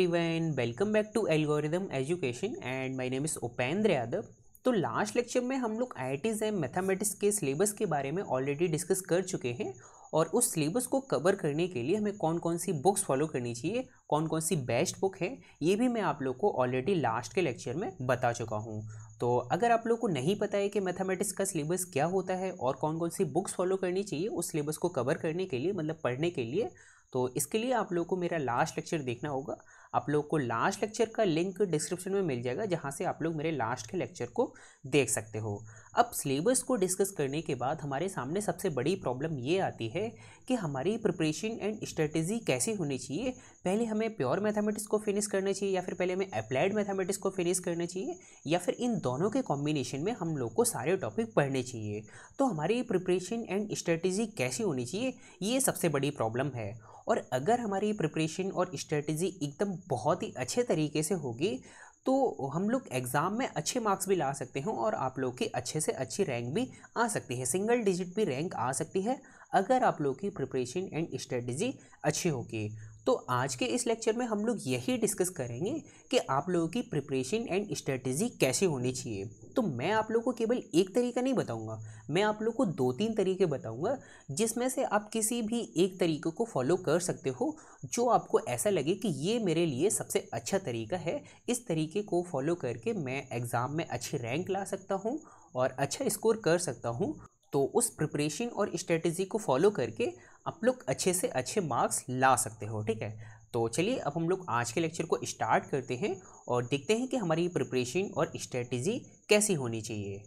everyone welcome back to algorithm education and my name is Upendra Yadav तो last lecture में हम लोग आई टीज़ एंड मैथमेटिक्स के syllabus के बारे में ऑलरेडी डिस्कस कर चुके हैं और उस सिलेबस को कवर करने के लिए हमें कौन कौन सी बुक्स फॉलो करनी चाहिए कौन कौन सी बेस्ट बुक है ये भी मैं आप लोग को ऑलरेडी लास्ट के लेक्चर में बता चुका हूँ तो अगर आप लोग को नहीं पता है कि मैथमेटिक्स का सिलेबस क्या होता है और कौन कौन सी बुक्स फॉलो करनी चाहिए उस सिलेबस को कवर करने के लिए मतलब पढ़ने के लिए तो इसके लिए आप लोग को मेरा लास्ट लेक्चर देखना होगा आप लोग को लास्ट लेक्चर का लिंक डिस्क्रिप्शन में मिल जाएगा जहाँ से आप लोग मेरे लास्ट के लेक्चर को देख सकते हो अब सिलेबस को डिस्कस करने के बाद हमारे सामने सबसे बड़ी प्रॉब्लम ये आती है कि हमारी प्रिपरेशन एंड स्ट्रेटजी कैसी होनी चाहिए पहले हमें प्योर मैथमेटिक्स को फिनिश करना चाहिए या फिर पहले हमें अप्लाइड मैथमेटिक्स को फिनिश करना चाहिए या फिर इन दोनों के कॉम्बिनेशन में हम लोग को सारे टॉपिक पढ़ने चाहिए तो हमारी प्रिपरेशन एंड स्ट्रेटजी कैसी होनी चाहिए ये सबसे बड़ी प्रॉब्लम है और अगर हमारी प्रिपरेशन और स्ट्रेटजी एकदम बहुत ही अच्छे तरीके से होगी तो हम लोग एग्ज़ाम में अच्छे मार्क्स भी ला सकते हैं और आप लोग की अच्छे से अच्छी रैंक भी आ सकती है सिंगल डिजिट भी रैंक आ सकती है अगर आप लोग की प्रिपरेशन एंड स्ट्रेटजी अच्छी होगी तो आज के इस लेक्चर में हम लोग यही डिस्कस करेंगे कि आप लोगों की प्रिपरेशन एंड स्ट्रेटजी कैसी होनी चाहिए तो मैं आप लोग को केवल एक तरीका नहीं बताऊंगा मैं आप लोग को दो तीन तरीके बताऊंगा जिसमें से आप किसी भी एक तरीके को फॉलो कर सकते हो जो आपको ऐसा लगे कि ये मेरे लिए सबसे अच्छा तरीका है इस तरीके को फॉलो करके मैं एग्ज़ाम में अच्छी रैंक ला सकता हूँ और अच्छा स्कोर कर सकता हूँ तो उस प्रिपरेशन और स्ट्रेटजी को फॉलो करके आप लोग अच्छे से अच्छे मार्क्स ला सकते हो ठीक है तो चलिए अब हम लोग आज के लेक्चर को स्टार्ट करते हैं और देखते हैं कि हमारी प्रिपरेशन और स्ट्रेटजी कैसी होनी चाहिए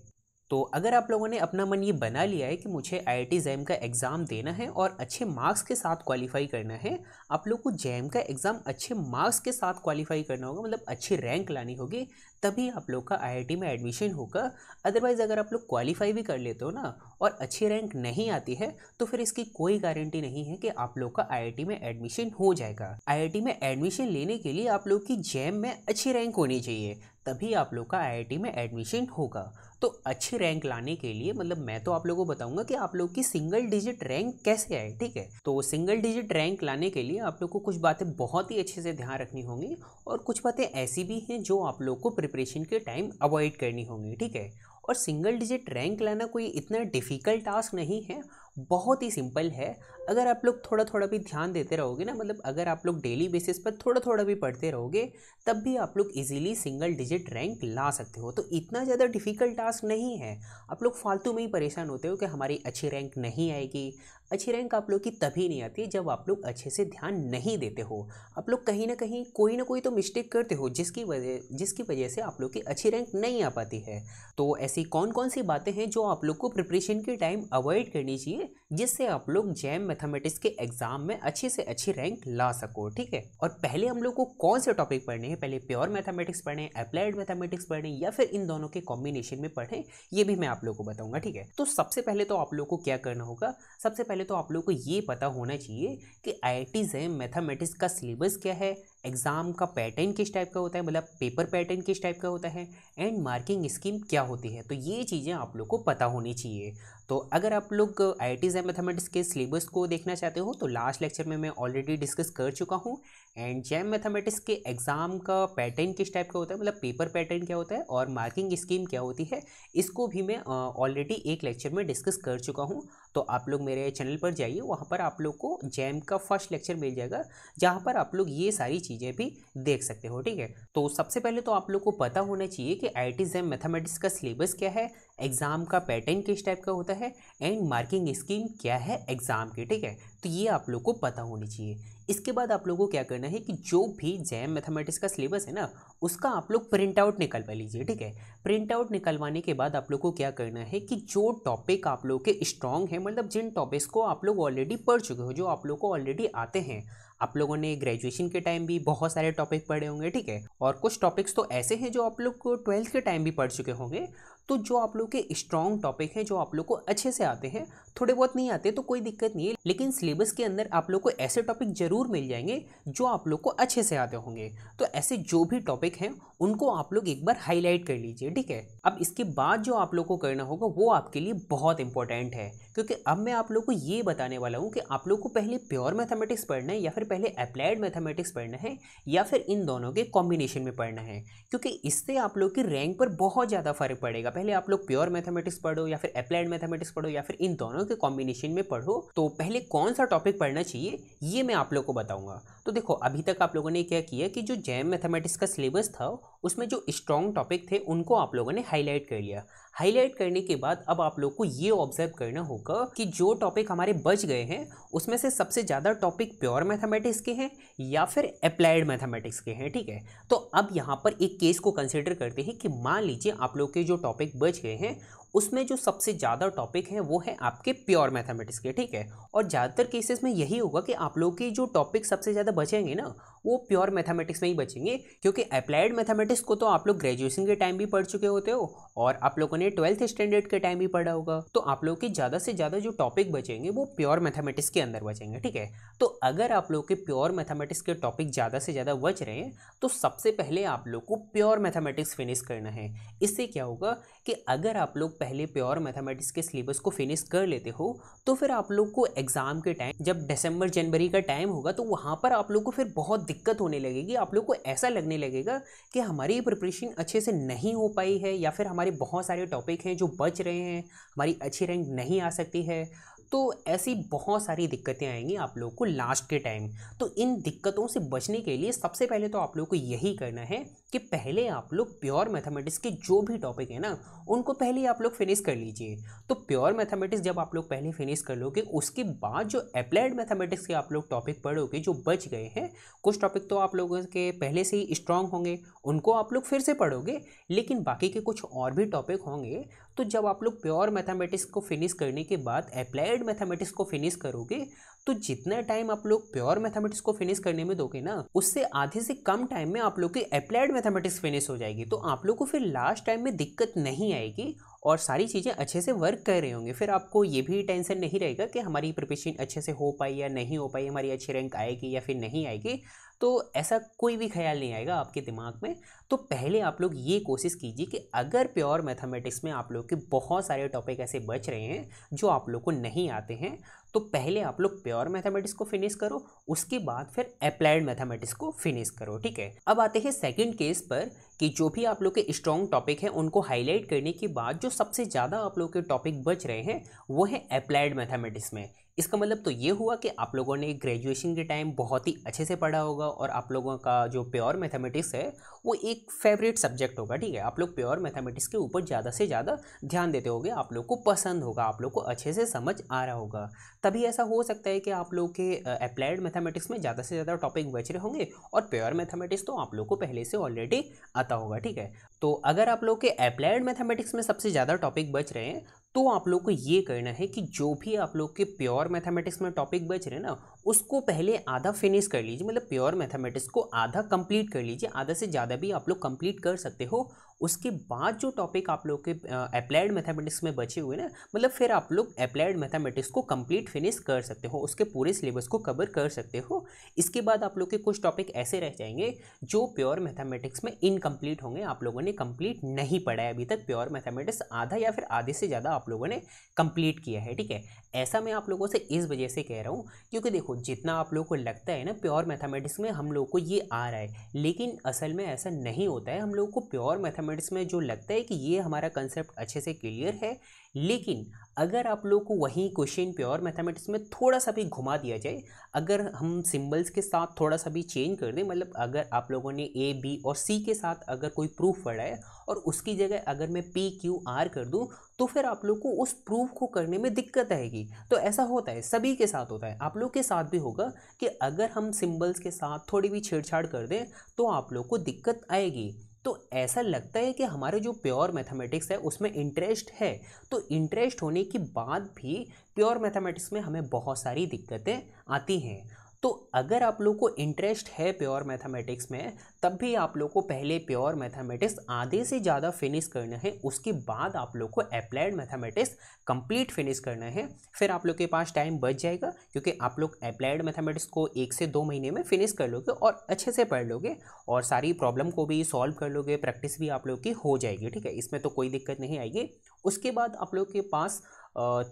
तो अगर आप लोगों ने अपना मन ये बना लिया है कि मुझे आई आई जैम का एग्ज़ाम देना है और अच्छे मार्क्स के साथ क्वालिफाई करना है आप लोग को जैम का एग्ज़ाम अच्छे मार्क्स के साथ क्वालिफाई करना होगा मतलब अच्छी रैंक लानी होगी तभी आप लोग का आई में एडमिशन होगा अदरवाइज़ अगर आप लोग क्वालिफाई भी कर लेते हो ना और अच्छी रैंक नहीं आती है तो फिर इसकी कोई गारंटी नहीं है कि आप लोग का आई में एडमिशन हो जाएगा आई में एडमिशन लेने के लिए आप लोग की जैम में अच्छी रैंक होनी चाहिए तभी आप लोग का आई में एडमिशन होगा तो अच्छी रैंक लाने के लिए मतलब मैं तो आप लोगों को बताऊंगा कि आप लोग की सिंगल डिजिट रैंक कैसे आए ठीक है तो सिंगल डिजिट रैंक लाने के लिए आप लोग को कुछ बातें बहुत ही अच्छे से ध्यान रखनी होंगी और कुछ बातें ऐसी भी हैं जो आप लोग को प्रिपरेशन के टाइम अवॉइड करनी होंगी ठीक है और सिंगल डिजिट रैंक लाना कोई इतना डिफ़िकल्ट टास्क नहीं है बहुत ही सिंपल है अगर आप लोग थोड़ा थोड़ा भी ध्यान देते रहोगे ना मतलब अगर आप लोग डेली बेसिस पर थोड़ा थोड़ा भी पढ़ते रहोगे तब भी आप लोग इजीली सिंगल डिजिट रैंक ला सकते हो तो इतना ज़्यादा डिफिकल्ट टास्क नहीं है आप लोग फालतू में ही परेशान होते हो कि हमारी अच्छी रैंक नहीं आएगी अच्छी रैंक आप लोग की तभी नहीं आती जब आप लोग अच्छे से ध्यान नहीं देते हो आप लोग कहीं ना कहीं कोई ना कोई तो मिस्टेक करते हो जिसकी वजह जिसकी वजह से आप लोग की अच्छी रैंक नहीं आ पाती है तो ऐसी कौन कौन सी बातें हैं जो आप लोग को प्रिपरेशन के टाइम अवॉइड करनी चाहिए है जिससे आप लोग जैम मैथमेटिक्स के एग्जाम में अच्छे से अच्छी रैंक ला सको ठीक है और पहले हम लोग को कौन से टॉपिक पढ़ने हैं पहले प्योर मैथमेटिक्स पढ़ें अप्लाइड मैथमेटिक्स पढ़ें या फिर इन दोनों के कॉम्बिनेशन में पढ़ें ये भी मैं आप लोग को बताऊंगा ठीक है तो सबसे पहले तो आप लोग को क्या करना होगा सबसे पहले तो आप लोग को ये पता होना चाहिए कि आई आई जैम मैथमेटिक्स का सिलेबस क्या है एग्ज़ाम का पैटर्न किस टाइप का होता है मतलब पेपर पैटर्न किस टाइप का होता है एंड मार्किंग स्कीम क्या होती है तो ये चीज़ें आप लोग को पता होनी चाहिए तो अगर आप लोग आई आई टी मैथमेटिक्स के सिलेबस को देखना चाहते हो तो लास्ट लेक्चर में मैं ऑलरेडी डिस्कस कर चुका हूँ एंड जैम मैथमेटिक्स के एग्ज़ाम का पैटर्न किस टाइप का होता है मतलब पेपर पैटर्न क्या होता है और मार्किंग स्कीम क्या होती है इसको भी मैं ऑलरेडी एक लेक्चर में डिस्कस कर चुका हूँ तो आप लोग मेरे चैनल पर जाइए वहाँ पर आप लोग को जैम का फर्स्ट लेक्चर मिल जाएगा जहाँ पर आप लोग ये सारी चीज़ें भी देख सकते हो ठीक है तो सबसे पहले तो आप लोग को पता होना चाहिए कि आई टी जैम मैथमेटिक्स का सिलेबस क्या है एग्ज़ाम का पैटर्न किस टाइप का होता है एंड मार्किंग स्कीम क्या है एग्ज़ाम की ठीक है तो ये आप लोग को पता होनी चाहिए इसके बाद आप लोगों को क्या करना है कि जो भी जैम मैथमेटिक्स का सिलेबस है ना उसका आप लोग प्रिंट आउट निकलवा लीजिए ठीक है प्रिंट आउट निकलवाने के बाद आप लोग को क्या करना है कि जो टॉपिक आप लोग के स्ट्रांग हैं मतलब जिन टॉपिक्स को आप लोग ऑलरेडी पढ़ चुके हो जो आप लोग को ऑलरेडी आते हैं आप लोगों ने ग्रेजुएशन के टाइम भी बहुत सारे टॉपिक पढ़े होंगे ठीक है और कुछ टॉपिक्स तो ऐसे हैं जो आप लोग को ट्वेल्थ के टाइम भी पढ़ चुके होंगे तो जो आप लोग के स्ट्रॉन्ग टॉपिक हैं जो आप लोग को अच्छे से आते हैं थोड़े बहुत नहीं आते तो कोई दिक्कत नहीं है लेकिन सिलेबस के अंदर आप लोग को ऐसे टॉपिक जरूर मिल जाएंगे जो आप लोग को अच्छे से आते होंगे तो ऐसे जो भी टॉपिक हैं उनको आप लोग एक बार हाईलाइट कर लीजिए ठीक है अब इसके बाद जो आप लोग को करना होगा वो आपके लिए बहुत इंपॉर्टेंट है क्योंकि अब मैं आप लोग को ये बताने वाला हूँ कि आप लोग को पहले प्योर मैथमेटिक्स पढ़ना है या फिर पहले अप्लाइड मैथमेटिक्स पढ़ना है या फिर इन दोनों के कॉम्बिनेशन में पढ़ना है क्योंकि इससे आप लोग की रैंक पर बहुत ज़्यादा फर्क पड़ेगा पहले आप लोग प्योर मैथमेटिक्स पढ़ो या फिर अप्लाइड मैथमेटिक्स पढ़ो या फिर इन दोनों दोनों के कॉम्बिनेशन में पढ़ो तो पहले कौन सा टॉपिक पढ़ना चाहिए ये मैं आप लोग को बताऊंगा तो देखो अभी तक आप लोगों ने क्या किया कि जो जैम मैथमेटिक्स का सिलेबस था उसमें जो स्ट्रॉन्ग टॉपिक थे उनको आप लोगों ने हाईलाइट कर लिया हाईलाइट करने के बाद अब आप लोग को ये ऑब्जर्व करना होगा कि जो टॉपिक हमारे बच गए हैं उसमें से सबसे ज़्यादा टॉपिक प्योर मैथमेटिक्स के हैं या फिर अप्लाइड मैथमेटिक्स के हैं ठीक है तो अब यहाँ पर एक केस को कंसिडर करते हैं कि मान लीजिए आप लोग के जो टॉपिक बच गए हैं उसमें जो सबसे ज़्यादा टॉपिक है वो है आपके प्योर मैथमेटिक्स के ठीक है और ज़्यादातर केसेस में यही होगा कि आप लोग के जो टॉपिक सबसे ज़्यादा बचेंगे ना वो प्योर मैथमेटिक्स में ही बचेंगे क्योंकि अप्लाइड मैथमेटिक्स को तो आप लोग ग्रेजुएशन के टाइम भी पढ़ चुके होते हो और आप लोगों ने ट्वेल्थ स्टैंडर्ड के टाइम भी पढ़ा होगा तो आप लोग के ज़्यादा से ज़्यादा जो टॉपिक बचेंगे वो प्योर मैथमेटिक्स के अंदर बचेंगे ठीक है तो अगर आप लोग के प्योर मैथमेटिक्स के टॉपिक ज़्यादा से ज़्यादा बच रहे हैं तो सबसे पहले आप लोग को प्योर मैथमेटिक्स फिनिश करना है इससे क्या होगा कि अगर आप लोग पहले प्योर मैथमेटिक्स के सिलेबस को फिनिश कर लेते हो तो फिर आप लोग को एग्ज़ाम के टाइम जब दिसंबर जनवरी का टाइम होगा तो वहाँ पर आप लोग को फिर बहुत दिक्कत होने लगेगी आप लोग को ऐसा लगने लगेगा कि हमारी प्रिपरेशन अच्छे से नहीं हो पाई है या फिर हमारे बहुत सारे टॉपिक हैं जो बच रहे हैं हमारी अच्छी रैंक नहीं आ सकती है तो ऐसी बहुत सारी दिक्कतें आएंगी आप लोग को लास्ट के टाइम तो इन दिक्कतों से बचने के लिए सबसे पहले तो आप लोग को यही करना है कि पहले आप लोग प्योर मैथमेटिक्स के जो भी टॉपिक है ना उनको पहले आप लोग फिनिश कर लीजिए तो प्योर मैथमेटिक्स जब आप लोग पहले फिनिश कर लोगे उसके बाद जो अप्लाइड मैथमेटिक्स के आप लोग टॉपिक पढ़ोगे जो बच गए हैं कुछ टॉपिक तो आप लोगों के पहले से ही स्ट्रांग होंगे उनको आप लोग फिर से पढ़ोगे लेकिन बाकी के कुछ और भी टॉपिक होंगे तो जब आप लोग प्योर मैथमेटिक्स को फिनिश करने के बाद अप्लाइड मैथमेटिक्स को फिनिश करोगे तो जितना टाइम आप लोग प्योर मैथमेटिक्स को फिनिश करने में दोगे ना उससे आधे से कम टाइम में आप लोग की अप्लाइड मैथमेटिक्स फिनिश हो जाएगी तो आप लोग को फिर लास्ट टाइम में दिक्कत नहीं आएगी और सारी चीज़ें अच्छे से वर्क कर रहे होंगे फिर आपको ये भी टेंशन नहीं रहेगा कि हमारी प्रिपरेशन अच्छे से हो पाई या नहीं हो पाई हमारी अच्छी रैंक आएगी या फिर नहीं आएगी तो ऐसा कोई भी ख्याल नहीं आएगा आपके दिमाग में तो पहले आप लोग ये कोशिश कीजिए कि अगर प्योर मैथमेटिक्स में आप लोग के बहुत सारे टॉपिक ऐसे बच रहे हैं जो आप लोग को नहीं आते हैं तो पहले आप लोग प्योर मैथमेटिक्स को फिनिश करो उसके बाद फिर अप्लाइड मैथमेटिक्स को फिनिश करो ठीक है अब आते हैं सेकंड केस पर कि जो भी आप लोग के स्ट्रॉन्ग टॉपिक हैं उनको हाईलाइट करने के बाद जो सबसे ज़्यादा आप लोग के टॉपिक बच रहे हैं वो है अप्लाइड मैथमेटिक्स में इसका मतलब तो ये हुआ कि आप लोगों ने ग्रेजुएशन के टाइम बहुत ही अच्छे से पढ़ा होगा और आप लोगों का जो प्योर मैथमेटिक्स है वो एक फेवरेट सब्जेक्ट होगा ठीक है आप लोग प्योर मैथमेटिक्स के ऊपर ज़्यादा से ज़्यादा ध्यान देते होंगे आप लोग को पसंद होगा आप लोग को अच्छे से समझ आ रहा होगा तभी ऐसा हो सकता है कि आप लोग के अप्लाइड मैथमेटिक्स में ज़्यादा से ज़्यादा टॉपिक बच रहे होंगे और प्योर मैथमेटिक्स तो आप लोग को पहले से ऑलरेडी आता होगा ठीक है तो अगर आप लोग के अप्लाइड मैथमेटिक्स में सबसे ज़्यादा टॉपिक बच रहे हैं तो आप लोग को ये करना है कि जो भी आप लोग के प्योर मैथमेटिक्स में टॉपिक बच रहे हैं ना उसको पहले आधा फिनिश कर लीजिए मतलब प्योर मैथमेटिक्स को आधा कंप्लीट कर लीजिए आधा से ज़्यादा भी आप लोग कंप्लीट कर सकते हो उसके बाद जो टॉपिक आप लोग के अप्लाइड मैथमेटिक्स में बचे हुए ना मतलब फिर आप लोग अप्लाइड मैथमेटिक्स को कंप्लीट फिनिश कर सकते हो उसके पूरे सिलेबस को कवर कर सकते हो इसके बाद आप लोग के कुछ टॉपिक ऐसे रह जाएंगे जो प्योर मैथमेटिक्स में इनकम्प्लीट होंगे आप लोगों ने कंप्लीट नहीं पढ़ा है अभी तक प्योर मैथमेटिक्स आधा या फिर आधे से ज़्यादा आप लोगों ने कंप्लीट किया है ठीक है ऐसा मैं आप लोगों से इस वजह से कह रहा हूँ क्योंकि देखो जितना आप लोगों को लगता है ना प्योर मैथमेटिक्स में हम लोग को ये आ रहा है लेकिन असल में ऐसा नहीं होता है हम लोग को प्योर मैथमेटिक्स में जो लगता है कि ये हमारा कंसेप्ट अच्छे से क्लियर है लेकिन अगर आप लोग को वही क्वेश्चन प्योर मैथमेटिक्स में थोड़ा सा भी घुमा दिया जाए अगर हम सिंबल्स के साथ थोड़ा सा भी चेंज कर दें मतलब अगर आप लोगों ने ए बी और सी के साथ अगर कोई प्रूफ पढ़ा है और उसकी जगह अगर मैं पी क्यू आर कर दूँ तो फिर आप लोग को उस प्रूफ को करने में दिक्कत आएगी तो ऐसा होता है सभी के साथ होता है आप लोग के साथ भी होगा कि अगर हम सिम्बल्स के साथ थोड़ी भी छेड़छाड़ कर दें तो आप लोग को दिक्कत आएगी तो ऐसा लगता है कि हमारे जो प्योर मैथमेटिक्स है उसमें इंटरेस्ट है तो इंटरेस्ट होने के बाद भी प्योर मैथमेटिक्स में हमें बहुत सारी दिक्कतें आती हैं तो अगर आप लोग को इंटरेस्ट है प्योर मैथमेटिक्स में तब भी आप लोग को पहले प्योर मैथमेटिक्स आधे से ज़्यादा फिनिश करना है उसके बाद आप लोग को अप्लाइड मैथमेटिक्स कंप्लीट फिनिश करना है फिर आप लोग के पास टाइम बच जाएगा क्योंकि आप लोग अप्लाइड मैथमेटिक्स को एक से दो महीने में फिनिश कर लोगे और अच्छे से पढ़ लोगे और सारी प्रॉब्लम को भी सॉल्व कर लोगे प्रैक्टिस भी आप लोग की हो जाएगी ठीक है इसमें तो कोई दिक्कत नहीं आएगी उसके बाद आप लोग के पास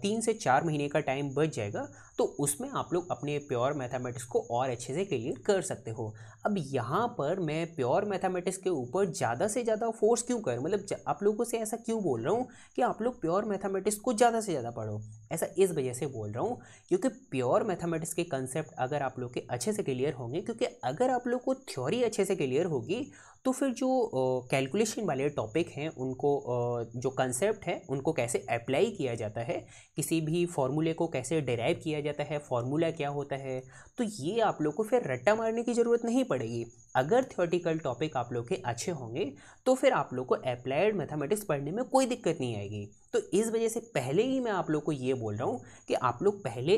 तीन से चार महीने का टाइम बच जाएगा तो उसमें आप लोग अपने प्योर मैथमेटिक्स को और अच्छे से क्लियर कर सकते हो अब यहाँ पर मैं प्योर मैथमेटिक्स के ऊपर ज़्यादा से ज़्यादा फोर्स क्यों करूँ मतलब आप लोगों से ऐसा क्यों बोल रहा हूँ कि आप लोग प्योर मैथमेटिक्स को ज़्यादा से ज़्यादा पढ़ो ऐसा इस वजह से बोल रहा हूँ क्योंकि प्योर मैथमेटिक्स के कंसेप्ट अगर आप लोग के अच्छे से क्लियर होंगे क्योंकि अगर आप लोग को थ्योरी अच्छे से क्लियर होगी तो फिर जो कैलकुलेशन वाले टॉपिक हैं उनको जो कंसेप्ट है उनको कैसे अप्लाई किया जाता है किसी भी फॉर्मूले को कैसे डिराइव किया जाता जाता है फॉर्मूला क्या होता है तो ये आप लोग को फिर रट्टा मारने की ज़रूरत नहीं पड़ेगी अगर थियोटिकल टॉपिक आप लोग के अच्छे होंगे तो फिर आप लोग को अप्लाइड मैथमेटिक्स पढ़ने में कोई दिक्कत नहीं आएगी तो इस वजह से पहले ही मैं आप लोग को ये बोल रहा हूँ कि आप लोग पहले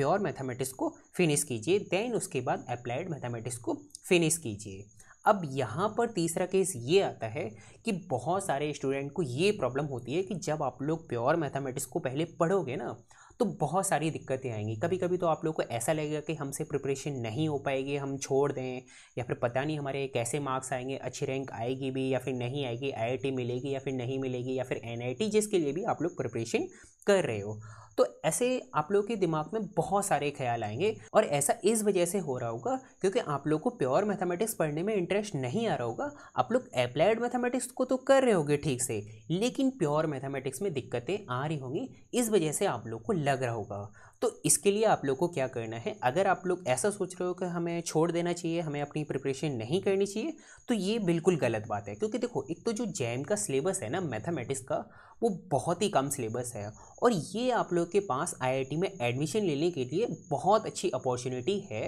प्योर मैथमेटिक्स को फिनिश कीजिए देन उसके बाद अप्लाइड मैथमेटिक्स को फिनिश कीजिए अब यहाँ पर तीसरा केस ये आता है कि बहुत सारे स्टूडेंट को ये प्रॉब्लम होती है कि जब आप लोग प्योर मैथमेटिक्स को पहले पढ़ोगे ना तो बहुत सारी दिक्कतें आएंगी कभी कभी तो आप लोग को ऐसा लगेगा कि हमसे प्रिपरेशन नहीं हो पाएगी हम छोड़ दें या फिर पता नहीं हमारे कैसे मार्क्स आएंगे अच्छी रैंक आएगी भी या फिर नहीं आएगी आई मिलेगी या फिर नहीं मिलेगी या फिर एन जिसके लिए भी आप लोग प्रिपरेशन कर रहे हो तो ऐसे आप लोग के दिमाग में बहुत सारे ख्याल आएंगे और ऐसा इस वजह से हो रहा होगा क्योंकि आप लोग को प्योर मैथमेटिक्स पढ़ने में इंटरेस्ट नहीं आ रहा होगा आप लोग अप्लाइड मैथमेटिक्स को तो कर रहे होगे ठीक से लेकिन प्योर मैथमेटिक्स में दिक्कतें आ रही होंगी इस वजह से आप लोग को लग रहा होगा तो इसके लिए आप लोग को क्या करना है अगर आप लोग ऐसा सोच रहे हो कि हमें छोड़ देना चाहिए हमें अपनी प्रिपरेशन नहीं करनी चाहिए तो ये बिल्कुल गलत बात है क्योंकि देखो एक तो जो जैम का सिलेबस है ना मैथमेटिक्स का वो बहुत ही कम सिलेबस है और ये आप लोग के पास आईआईटी में एडमिशन लेने के लिए बहुत अच्छी अपॉर्चुनिटी है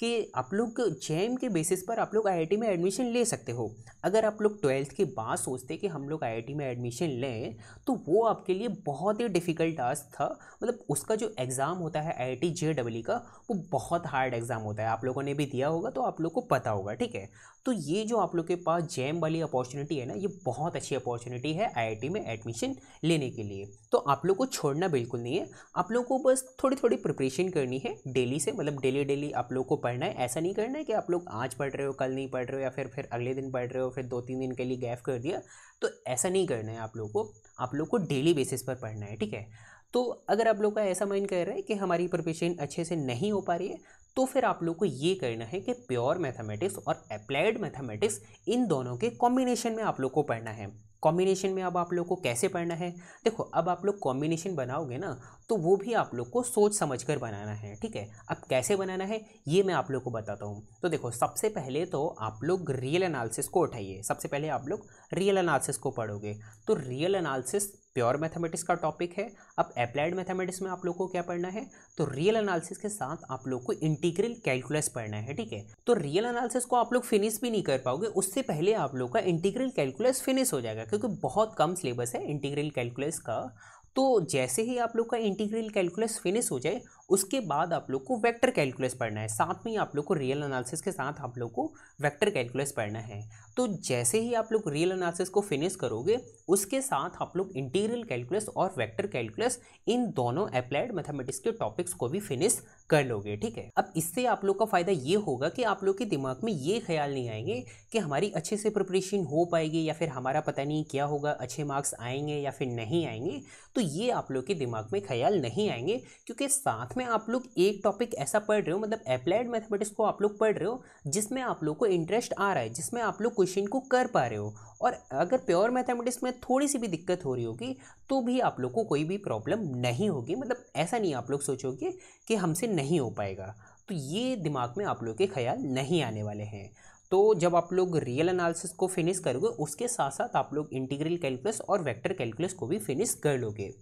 कि आप लोग जे के बेसिस पर आप लोग आई में एडमिशन ले सकते हो अगर आप लोग ट्वेल्थ के बाद सोचते कि हम लोग आई में एडमिशन लें तो वो आपके लिए बहुत ही डिफ़िकल्ट टास्क था मतलब उसका जो एग्ज़ाम होता है आई आई e का वो बहुत हार्ड एग्ज़ाम होता है आप लोगों ने भी दिया होगा तो आप लोग को पता होगा ठीक है तो ये जो आप लोग के पास जैम वाली अपॉर्चुनिटी है ना ये बहुत अच्छी अपॉर्चुनिटी है आईआईटी में एडमिशन लेने के लिए तो आप लोग को छोड़ना बिल्कुल नहीं है आप लोग को बस थोड़ी थोड़ी प्रिपरेशन करनी है डेली से मतलब डेली डेली आप लोग को पढ़ना है ऐसा नहीं करना है कि आप लोग आज पढ़ रहे हो कल नहीं पढ़ रहे हो या फिर फिर अगले दिन पढ़ रहे हो फिर दो तीन दिन के लिए गैप कर दिया तो ऐसा नहीं करना है आप लोग को आप लोग को डेली बेसिस पर पढ़ना है ठीक है तो अगर आप लोग का ऐसा माइंड कर रहा है कि हमारी प्रिपरेशन अच्छे से नहीं हो पा रही है तो फिर आप लोग को ये करना है कि प्योर मैथमेटिक्स और अप्लाइड मैथमेटिक्स इन दोनों के कॉम्बिनेशन में आप लोग को पढ़ना है कॉम्बिनेशन में अब आप लोग को कैसे पढ़ना है देखो अब आप लोग कॉम्बिनेशन बनाओगे ना तो वो भी आप लोग को सोच समझ कर बनाना है ठीक है अब कैसे बनाना है ये मैं आप लोग को बताता हूँ तो देखो सबसे पहले तो आप लोग रियल एनालिसिस को उठाइए सबसे पहले आप लोग रियल एनालिसिस को पढ़ोगे तो रियल एनालिसिस प्योर मैथमेटिक्स का टॉपिक है अब अप्लाइड मैथमेटिक्स में आप लोग को क्या पढ़ना है तो रियल एनालिसिस के साथ आप लोग को इंटीग्रल कैलकुलस पढ़ना है ठीक है तो रियल एनालिसिस को आप लोग फिनिश भी नहीं कर पाओगे उससे पहले आप लोग का इंटीग्रल कैलकुलस फिनिश हो जाएगा क्योंकि बहुत कम सिलेबस है इंटीग्रल कैलकुलस का तो जैसे ही आप लोग का इंटीग्रल कैलकुलस फिनिश हो जाए उसके बाद आप लोग को वेक्टर कैलकुलस पढ़ना है साथ में ही आप लोग को रियल एनालिसिस के साथ आप लोग को वेक्टर कैलकुलस पढ़ना है तो जैसे ही आप लोग रियल एनालिसिस को फिनिश करोगे उसके साथ आप लोग इंटीरियल कैलकुलस और वेक्टर कैलकुलस इन दोनों अप्लाइड मैथमेटिक्स के टॉपिक्स को भी फिनिश कर लोगे ठीक है अब इससे आप लोग का फ़ायदा ये होगा कि आप लोग के दिमाग में ये ख्याल नहीं आएंगे कि हमारी अच्छे से प्रिपरेशन हो पाएगी या फिर हमारा पता नहीं क्या होगा अच्छे मार्क्स आएंगे या फिर नहीं आएंगे तो ये आप लोग के दिमाग में ख्याल नहीं आएंगे क्योंकि साथ में आप लोग एक टॉपिक ऐसा पढ़ रहे हो मतलब अप्लाइड मैथमेटिक्स को आप लोग पढ़ रहे हो जिसमें आप लोग को इंटरेस्ट आ रहा है जिसमें आप लोग क्वेश्चन को कर पा रहे हो और अगर प्योर मैथमेटिक्स में थोड़ी सी भी दिक्कत हो रही होगी तो भी आप लोग को कोई भी प्रॉब्लम नहीं होगी मतलब ऐसा नहीं आप लोग सोचोगे कि हमसे नहीं हो पाएगा तो ये दिमाग में आप लोग के ख्याल नहीं आने वाले हैं तो जब आप लोग रियल एनालिसिस को फिनिश करोगे उसके साथ साथ आप लोग इंटीग्रल कैलकुलस और वेक्टर कैलकुलस को भी फिनिश कर लोगे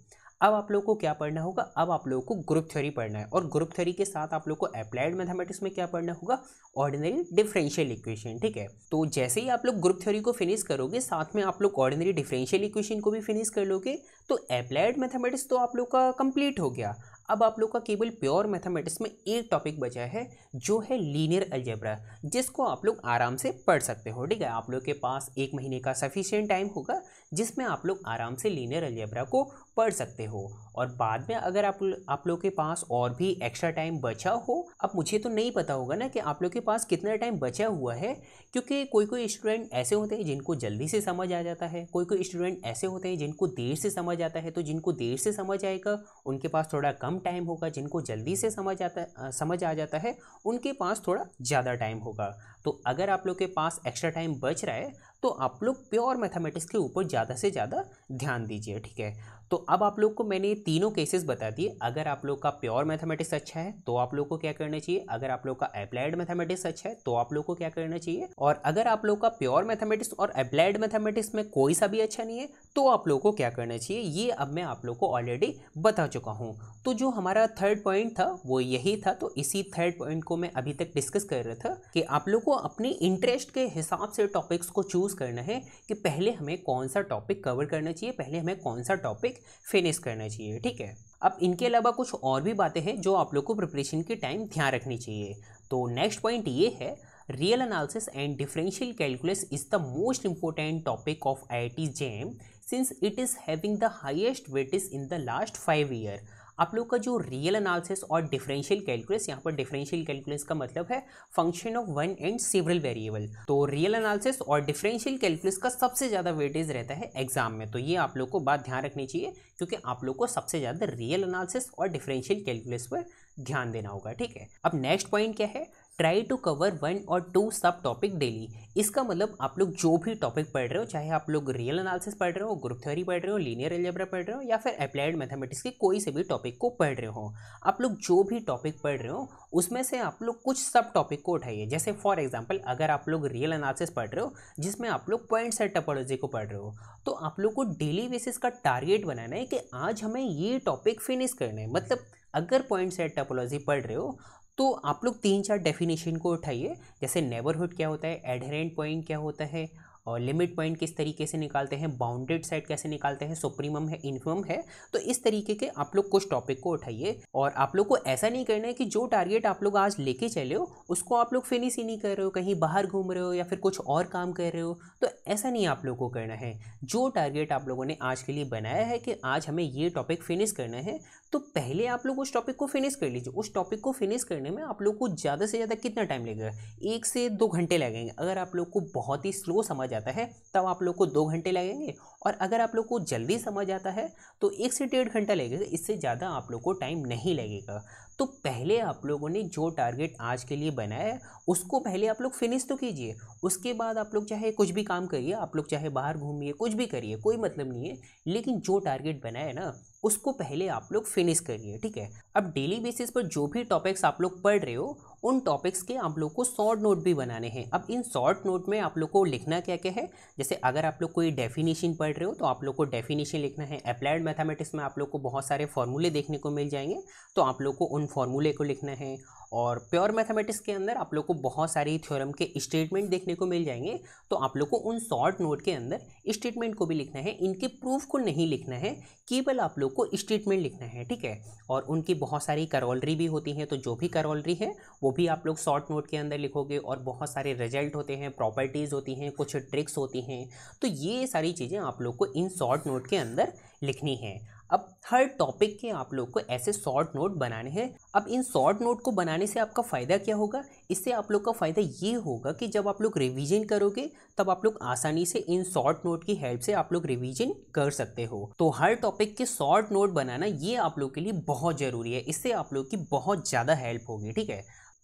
अब आप लोग को क्या पढ़ना होगा अब आप लोगों को ग्रुप थ्योरी पढ़ना है और ग्रुप थ्योरी के साथ आप लोग को अप्लाइड मैथमेटिक्स में क्या पढ़ना होगा ऑर्डिनरी डिफरेंशियल इक्वेशन ठीक है तो जैसे ही आप लोग ग्रुप थ्योरी को फिनिश करोगे साथ में आप लोग ऑर्डिनरी डिफरेंशियल इक्वेशन को भी फिनिश कर लोगे तो अप्लाइड मैथमेटिक्स तो आप लोग का कंप्लीट हो गया अब आप लोग का केवल प्योर मैथमेटिक्स में एक टॉपिक बचा है जो है लीनियर अल्जेब्रा जिसको आप लोग आराम से पढ़ सकते हो ठीक है आप लोग के पास एक महीने का सफिशियंट टाइम होगा जिसमें आप लोग आराम से लीनियर अल्जेब्रा को पढ़ सकते हो और बाद में अगर आप आप लोग के पास और भी एक्स्ट्रा टाइम बचा हो अब मुझे तो नहीं पता होगा ना कि आप लोग के पास कितना टाइम बचा हुआ है क्योंकि कोई कोई स्टूडेंट ऐसे होते हैं जिनको जल्दी से समझ आ जाता है कोई कोई स्टूडेंट ऐसे होते हैं जिनको देर से समझ आता है तो जिनको देर से समझ आएगा उनके पास थोड़ा कम टाइम होगा जिनको जल्दी से समझ आता समझ आ जाता है उनके पास थोड़ा ज़्यादा टाइम होगा तो अगर आप लोग के पास एक्स्ट्रा टाइम बच रहा है तो आप लोग प्योर मैथमेटिक्स के ऊपर ज़्यादा से ज़्यादा ध्यान दीजिए ठीक है तो अब आप लोग को मैंने ये तीनों केसेस बता दिए अगर आप लोग का प्योर मैथमेटिक्स अच्छा है तो आप लोग को क्या करना चाहिए अगर आप लोग का अप्लाइड मैथमेटिक्स अच्छा है तो आप लोग को क्या करना चाहिए और अगर आप लोग का प्योर मैथमेटिक्स और अप्लाइड मैथमेटिक्स में कोई सा भी अच्छा नहीं है तो आप लोग को क्या करना चाहिए ये अब मैं आप लोग को ऑलरेडी बता चुका हूँ तो जो हमारा थर्ड पॉइंट था वो यही था तो इसी थर्ड पॉइंट को मैं अभी तक डिस्कस कर रहा था कि आप लोग को अपने इंटरेस्ट के हिसाब से टॉपिक्स को चूज़ करना है कि पहले हमें कौन सा टॉपिक कवर करना चाहिए पहले हमें कौन सा टॉपिक टॉपिक फिनिश करना चाहिए ठीक है अब इनके अलावा कुछ और भी बातें हैं जो आप लोग को प्रिपरेशन के टाइम ध्यान रखनी चाहिए तो नेक्स्ट पॉइंट ये है real analysis and differential calculus is the most important topic of I I T JAM since it is having the highest weightage in the last five year आप लोग का जो रियल एनालिसिस और differential calculus यहाँ पर differential calculus का मतलब है function of one and several variable तो रियल एनालिसिस और डिफरेंशियल कैलकुलस का सबसे ज़्यादा वेटेज रहता है एग्जाम में तो ये आप लोग को बात ध्यान रखनी चाहिए क्योंकि आप लोग को सबसे ज़्यादा रियल एनालिसिस और डिफरेंशियल कैलकुलस पर ध्यान देना होगा ठीक है अब नेक्स्ट पॉइंट क्या है ट्राई टू कवर वन और टू सब टॉपिक डेली इसका मतलब आप लोग जो भी टॉपिक पढ़ रहे हो चाहे आप लोग रियल एनालिसिस पढ़ रहे हो ग्रुप थ्योरी पढ़ रहे हो लीनियर एल्जेब्रा पढ़ रहे हो या फिर अप्लाइड मैथमेटिक्स के कोई से भी टॉपिक को पढ़ रहे हो आप लोग जो भी टॉपिक पढ़ रहे हो उसमें से आप लोग कुछ सब टॉपिक को उठाइए जैसे फॉर एग्जाम्पल अगर आप लोग रियल एनालिसिस पढ़ रहे हो जिसमें आप लोग पॉइंट सेट टपोलॉजी को पढ़ रहे हो तो आप लोग को डेली बेसिस का टारगेट बनाना है कि आज हमें ये टॉपिक फिनिश करना है मतलब अगर पॉइंट सेट टपोलॉजी पढ़ रहे हो तो आप लोग तीन चार डेफिनेशन को उठाइए जैसे नेबरहुड क्या होता है एडहरेंट पॉइंट क्या होता है और लिमिट पॉइंट किस तरीके से निकालते हैं बाउंडेड सेट कैसे निकालते हैं सुप्रीमम है इन्फिमम है तो इस तरीके के आप लोग कुछ टॉपिक को उठाइए और आप लोग को ऐसा नहीं करना है कि जो टारगेट आप लोग आज लेके चले हो उसको आप लोग फिनिश ही नहीं कर रहे हो कहीं बाहर घूम रहे हो या फिर कुछ और काम कर रहे हो तो ऐसा नहीं आप लोग को करना है जो टारगेट आप लोगों ने आज के लिए बनाया है कि आज हमें ये टॉपिक फिनिश करना है तो पहले आप लोग उस टॉपिक को फिनिश कर लीजिए उस टॉपिक को फिनिश करने में आप लोग को ज़्यादा से ज़्यादा कितना टाइम लगेगा एक से दो घंटे लगेंगे अगर आप लोग को बहुत ही स्लो समझ जाता है तब आप लोग को दो घंटे लगेंगे और अगर आप लोग को जल्दी समझ आता है तो एक से डेढ़ घंटा लगेगा इससे ज़्यादा आप लोग को टाइम नहीं लगेगा तो पहले आप लोगों ने जो टारगेट आज के लिए बनाया है उसको पहले आप लोग फिनिश तो कीजिए उसके बाद आप लोग चाहे कुछ भी काम करिए आप लोग चाहे बाहर घूमिए कुछ भी करिए कोई मतलब नहीं है लेकिन जो टारगेट बनाया है ना उसको पहले आप लोग फिनिश करिए ठीक है अब डेली बेसिस पर जो भी टॉपिक्स आप लोग पढ़ रहे हो उन टॉपिक्स के आप लोग को शॉर्ट नोट भी बनाने हैं अब इन शॉर्ट नोट में आप लोग को लिखना क्या क्या है जैसे अगर आप लोग कोई डेफिनेशन पढ़ पढ़ रहे हो तो आप लोग को डेफिनेशन लिखना है अप्लाइड मैथमेटिक्स में आप लोग को बहुत सारे फॉर्मूले देखने को मिल जाएंगे तो आप लोग को उन फॉर्मूले को लिखना है और प्योर मैथमेटिक्स के अंदर आप लोग को बहुत सारी थ्योरम के स्टेटमेंट देखने को मिल जाएंगे तो आप लोग को उन शॉर्ट नोट के अंदर स्टेटमेंट को भी लिखना है इनके प्रूफ को नहीं लिखना है केवल आप लोग को स्टेटमेंट लिखना है ठीक है और उनकी बहुत सारी करोलरी भी होती हैं तो जो भी करोलरी है वो भी आप लोग शॉर्ट नोट के अंदर लिखोगे और बहुत सारे रिजल्ट होते हैं प्रॉपर्टीज़ होती हैं कुछ ट्रिक्स होती हैं तो ये सारी चीज़ें आप लोग को इन शॉर्ट नोट के अंदर लिखनी है अब हर टॉपिक के आप लोग को ऐसे शॉर्ट नोट बनाने हैं अब इन शॉर्ट नोट को बनाने से आपका फ़ायदा क्या होगा इससे आप लोग का फ़ायदा ये होगा कि जब आप लोग रिवीजन करोगे तब आप लोग आसानी से इन शॉर्ट नोट की हेल्प से आप लोग रिवीजन कर सकते हो तो हर टॉपिक के शॉर्ट नोट बनाना ये आप लोग के लिए बहुत ज़रूरी है इससे आप लोग की बहुत ज़्यादा हेल्प होगी ठीक है